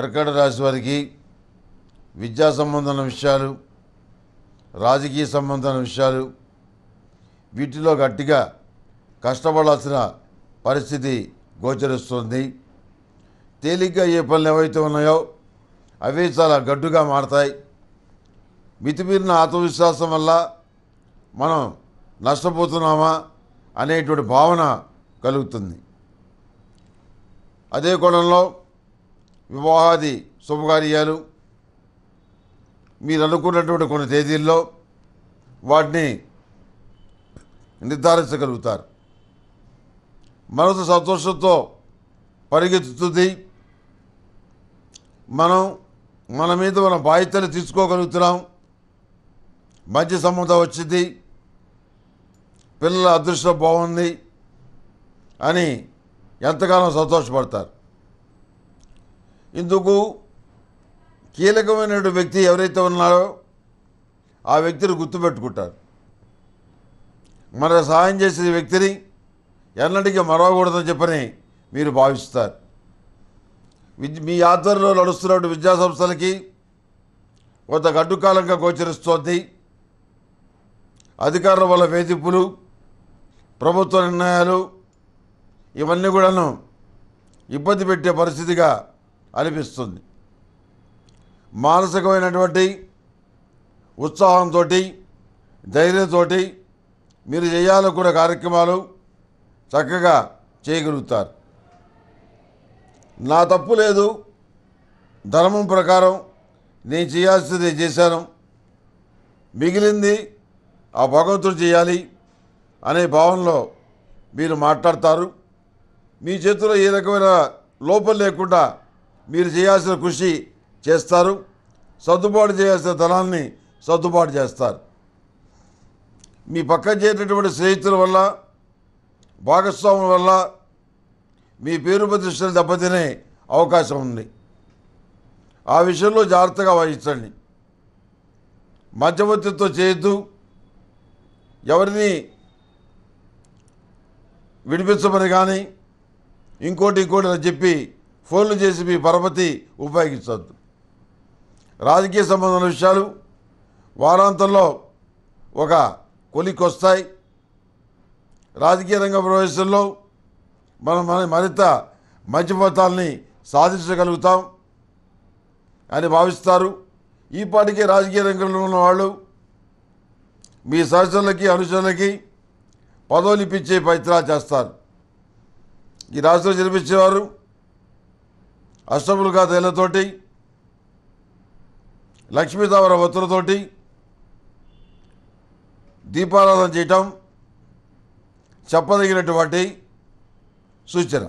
కర్కాటక రాశి వారికి విద్యా సంబంధమైన విషయాలు రాజకీయ సంబంధమైన విషయాలు వీటిలో గట్టిగా కష్టపడాల్సిన పరిస్థితి గోచరిస్తుంది తేలిగ్గా ఏ పనులు ఏవైతే ఉన్నాయో అవి చాలా గడ్డుగా మారతాయి మితిమీరిన ఆత్మవిశ్వాసం వల్ల మనం నష్టపోతున్నామా అనేటువంటి భావన కలుగుతుంది అదే కోణంలో వివాహాది శుభకార్యాలు మీరు అనుకున్నటువంటి కొన్ని తేదీల్లో వాటిని నిర్ధారించగలుగుతారు మనసు సంతోషంతో పరిగెత్తుతుంది మనం మన మీద మన బాధ్యతలు తీసుకోగలుగుతున్నాం మంచి సంబంధం వచ్చింది పిల్లల అదృష్టం బాగుంది అని ఎంతగానో సంతోషపడతారు ఇందుకు కీలకమైన వ్యక్తి ఎవరైతే ఉన్నారో ఆ వ్యక్తిని గుర్తుపెట్టుకుంటారు మన సహాయం చేసే వ్యక్తిని ఎన్నటికీ మరవకూడదని చెప్పని మీరు భావిస్తారు మీ ఆధ్వర్యంలో నడుస్తున్న విద్యాసంస్థలకి కొంత గడ్డుకాలంగా గోచరిస్తోంది అధికారుల వల్ల వేధింపులు ప్రభుత్వ నిర్ణయాలు ఇవన్నీ కూడాను ఇబ్బంది పెట్టే పరిస్థితిగా అనిపిస్తుంది మానసికమైనటువంటి ఉత్సాహంతో ధైర్యంతో మీరు చేయాలనుకున్న కార్యక్రమాలు చక్కగా చేయగలుగుతారు నా తప్పు లేదు ధర్మం ప్రకారం నేను చేయాల్సింది చేశాను మిగిలింది ఆ భగవంతుడు చేయాలి అనే భావనలో మీరు మాట్లాడతారు మీ చేతిలో ఏ రకమైన లోపం లేకుండా మీరు చేయాల్సిన కృషి చేస్తారు సర్దుబాటు చేయాల్సిన ధనాన్ని సర్దుబాటు చేస్తారు మీ పక్క చేరినటువంటి స్నేహితుల వల్ల భాగస్వాముల వల్ల మీ పేరు ప్రతిష్టలు దెబ్బతినే అవకాశం ఉంది ఆ విషయంలో జాగ్రత్తగా వహించండి మధ్యవర్తితో చేయొద్దు ఎవరిని విడిపించమని కానీ ఇంకోటి ఇంకోటి అని చెప్పి ఫోన్లు చేసి మీ పరపతి ఉపయోగించవద్దు రాజకీయ సంబంధమైన విషయాలు వారాంతంలో ఒక కొలికి వస్తాయి రాజకీయ రంగ ప్రవేశంలో మనం మన మరింత మంచి ఫలితాలని సాధించగలుగుతాం అని భావిస్తారు ఈ పాటికే రాజకీయ రంగంలో ఉన్న వాళ్ళు మీ సహచరులకి అనుచరులకి పదవులు ఇప్పించే ప్రయత్నాలు చేస్తారు ఈ రాష్ట్రంలో జరిపించేవారు అష్టములుగా తేలతోటి లక్ష్మీదావర ఒత్తులతోటి దీపారాధన చేయటం చెప్పదగినటువంటి సూచన